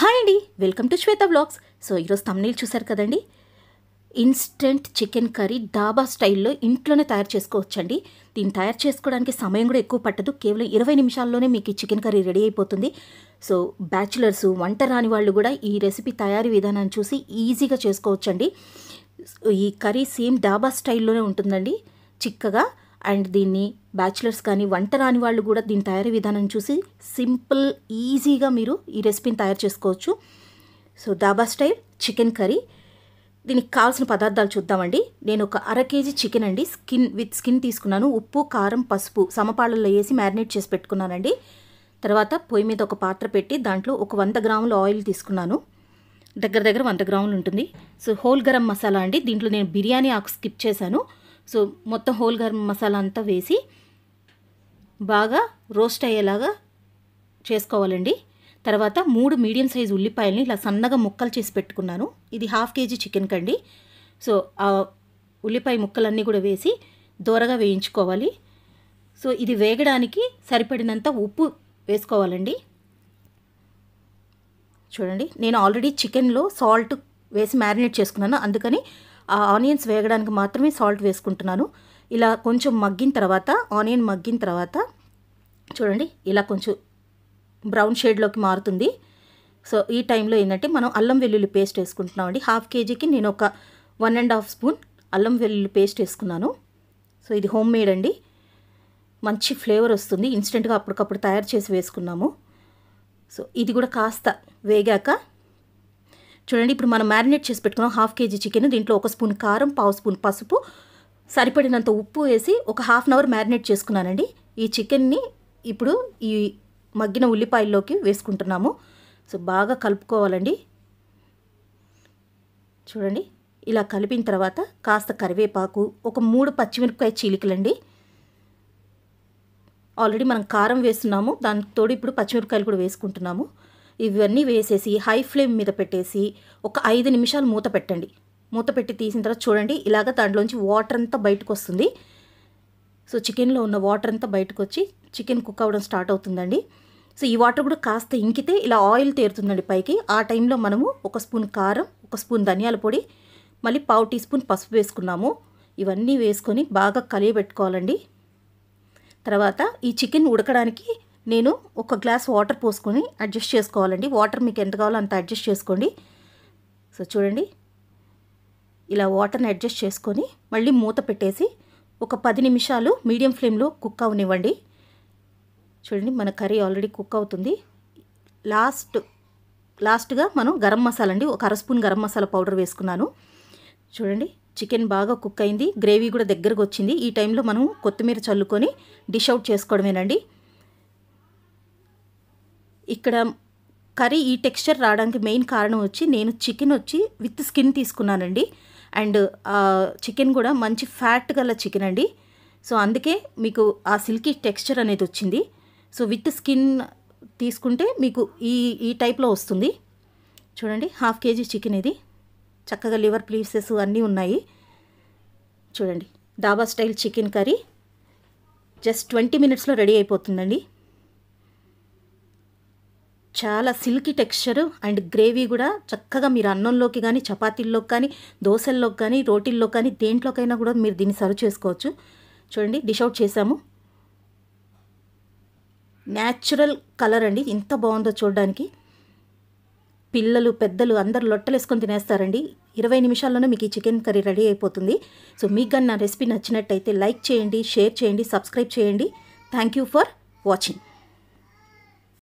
hi అండి welcome to Shweta blogs so ఈరోజు తమ్నీళ్ళు చూశారు కదండి ఇన్స్టెంట్ చికెన్ కర్రీ డాబా స్టైల్లో ఇంట్లోనే తయారు చేసుకోవచ్చండి దీన్ని తయారు చేసుకోవడానికి సమయం కూడా ఎక్కువ పట్టదు కేవలం ఇరవై నిమిషాల్లోనే మీకు ఈ చికెన్ కర్రీ రెడీ అయిపోతుంది సో బ్యాచులర్స్ వంట రాని వాళ్ళు కూడా ఈ రెసిపీ తయారీ విధానాన్ని చూసి ఈజీగా చేసుకోవచ్చండి ఈ కర్రీ సేమ్ డాబా స్టైల్లోనే ఉంటుందండి చిక్కగా అండ్ దీన్ని బ్యాచిలర్స్ కానీ వంట రాని వాళ్ళు కూడా దీని తయారీ విధానం చూసి సింపుల్ ఈజీగా మీరు ఈ రెసిపీని తయారు చేసుకోవచ్చు so dhaba style chicken curry దీనికి కావాల్సిన పదార్థాలు చూద్దామండి నేను ఒక అర కేజీ చికెన్ అండి స్కిన్ విత్ స్కిన్ తీసుకున్నాను ఉప్పు కారం పసుపు సమపాళ్ళల్లో వేసి మ్యారినేట్ చేసి పెట్టుకున్నానండి తర్వాత పొయ్యి మీద ఒక పాత్ర పెట్టి దాంట్లో ఒక వంద గ్రాములు ఆయిల్ తీసుకున్నాను దగ్గర దగ్గర వంద గ్రాములు ఉంటుంది సో హోల్ గరం మసాలా అండి దీంట్లో నేను బిర్యానీ ఆకు స్కిప్ చేశాను సో మొత్తం హోల్ గరం మసాలా అంతా వేసి బాగా రోస్ట్ అయ్యేలాగా చేసుకోవాలండి తర్వాత మూడు మీడియం సైజు ఉల్లిపాయల్ని ఇలా సన్నగా ముక్కలు చేసి పెట్టుకున్నాను ఇది హాఫ్ కేజీ చికెన్ కండి సో ఆ ఉల్లిపాయ ముక్కలన్నీ కూడా వేసి దూరగా వేయించుకోవాలి సో ఇది వేగడానికి సరిపడినంత ఉప్పు వేసుకోవాలండి చూడండి నేను ఆల్రెడీ చికెన్లో సాల్ట్ వేసి మ్యారినేట్ చేసుకున్నాను అందుకని ఆ ఆనియన్స్ వేగడానికి మాత్రమే సాల్ట్ వేసుకుంటున్నాను ఇలా కొంచెం మగ్గిన తర్వాత ఆనియన్ మగ్గిన తర్వాత చూడండి ఇలా కొంచెం బ్రౌన్ షేడ్లోకి మారుతుంది సో ఈ టైంలో ఏంటంటే మనం అల్లం వెల్లుల్లి పేస్ట్ వేసుకుంటున్నామండి హాఫ్ కేజీకి నేను ఒక వన్ అండ్ హాఫ్ స్పూన్ అల్లం వెల్లుల్లి పేస్ట్ వేసుకున్నాను సో ఇది హోమ్ మేడ్ అండి మంచి ఫ్లేవర్ వస్తుంది ఇన్స్టెంట్గా అప్పటికప్పుడు తయారు చేసి వేసుకున్నాము సో ఇది కూడా కాస్త వేగాక చూడండి ఇప్పుడు మనం మ్యారినేట్ చేసి పెట్టుకున్నాం హాఫ్ కేజీ చికెన్ దీంట్లో ఒక స్పూన్ కారం పావు స్పూన్ పసుపు సరిపడినంత ఉప్పు వేసి ఒక హాఫ్ అన్ అవర్ మ్యారినేట్ చేసుకున్నానండి ఈ చికెన్ని ఇప్పుడు ఈ మగ్గిన ఉల్లిపాయల్లోకి వేసుకుంటున్నాము సో బాగా కలుపుకోవాలండి చూడండి ఇలా కలిపిన తర్వాత కాస్త కరివేపాకు ఒక మూడు పచ్చిమిరపకాయ చీలికలండి ఆల్రెడీ మనం కారం వేస్తున్నాము దానికి తోడు ఇప్పుడు పచ్చిమిరపకాయలు కూడా వేసుకుంటున్నాము ఇవన్నీ వేసేసి హై ఫ్లేమ్ మీద పెట్టేసి ఒక ఐదు నిమిషాలు మూత పెట్టండి మూత పెట్టి తీసిన తర్వాత చూడండి ఇలాగ దాంట్లోంచి వాటర్ అంతా బయటకు వస్తుంది సో చికెన్లో ఉన్న వాటర్ అంతా బయటకు వచ్చి చికెన్ కుక్ అవ్వడం స్టార్ట్ అవుతుందండి సో ఈ వాటర్ కూడా కాస్త ఇంకితే ఇలా ఆయిల్ తేరుతుందండి పైకి ఆ టైంలో మనము ఒక స్పూన్ కారం ఒక స్పూన్ ధనియాల పొడి మళ్ళీ పావు టీ స్పూన్ పసుపు వేసుకున్నాము ఇవన్నీ వేసుకొని బాగా కలియబెట్టుకోవాలండి తర్వాత ఈ చికెన్ ఉడకడానికి నేను ఒక గ్లాస్ వాటర్ పోసుకొని అడ్జస్ట్ చేసుకోవాలండి వాటర్ మీకు ఎంత కావాలో అంత అడ్జస్ట్ చేసుకోండి సో చూడండి ఇలా వాటర్ని అడ్జస్ట్ చేసుకొని మళ్ళీ మూత పెట్టేసి ఒక పది నిమిషాలు మీడియం ఫ్లేమ్లో కుక్ అవనివ్వండి చూడండి మన కర్రీ ఆల్రెడీ కుక్ అవుతుంది లాస్ట్ లాస్ట్గా మనం గరం మసాలా అండి ఒక అర స్పూన్ గరం మసాలా పౌడర్ వేసుకున్నాను చూడండి చికెన్ బాగా కుక్ అయింది గ్రేవీ కూడా దగ్గరకు వచ్చింది ఈ టైంలో మనం కొత్తిమీర చల్లుకొని డిష్ అవుట్ చేసుకోవడమేనండి ఇక్కడ కర్రీ ఈ టెక్స్చర్ రావడానికి మెయిన్ కారణం వచ్చి నేను చికెన్ వచ్చి విత్ స్కిన్ తీసుకున్నానండి అండ్ చికెన్ కూడా మంచి ఫ్యాట్ గల చికెన్ అండి సో అందుకే మీకు ఆ సిల్కీ టెక్స్చర్ అనేది వచ్చింది సో విత్ స్కిన్ తీసుకుంటే మీకు ఈ ఈ టైప్లో వస్తుంది చూడండి హాఫ్ కేజీ చికెన్ ఇది చక్కగా లివర్ ప్లీసెస్ అన్నీ ఉన్నాయి చూడండి dhaba style chicken curry just twenty మినిట్స్లో రెడీ అయిపోతుందండి చాలా సిల్కీ టెక్స్చరు అండ్ గ్రేవీ కూడా చక్కగా మీరు అన్నంలోకి కానీ చపాతీల్లోకి కానీ దోశల్లోకి కానీ రోటీల్లో కానీ దేంట్లోకైనా కూడా మీరు దీన్ని సర్వ్ చేసుకోవచ్చు చూడండి డిష్ అవుట్ చేసాము న్యాచురల్ కలర్ అండి ఎంత బాగుందో చూడడానికి పిల్లలు పెద్దలు అందరు లొట్టలు వేసుకొని తినేస్తారండి ఇరవై నిమిషాల్లోనే మీకు ఈ చికెన్ కర్రీ రెడీ అయిపోతుంది సో మీకు కానీ నా రెసిపీ నచ్చినట్టయితే లైక్ చేయండి షేర్ చేయండి సబ్స్క్రైబ్ చేయండి థ్యాంక్ యూ ఫర్ వాచింగ్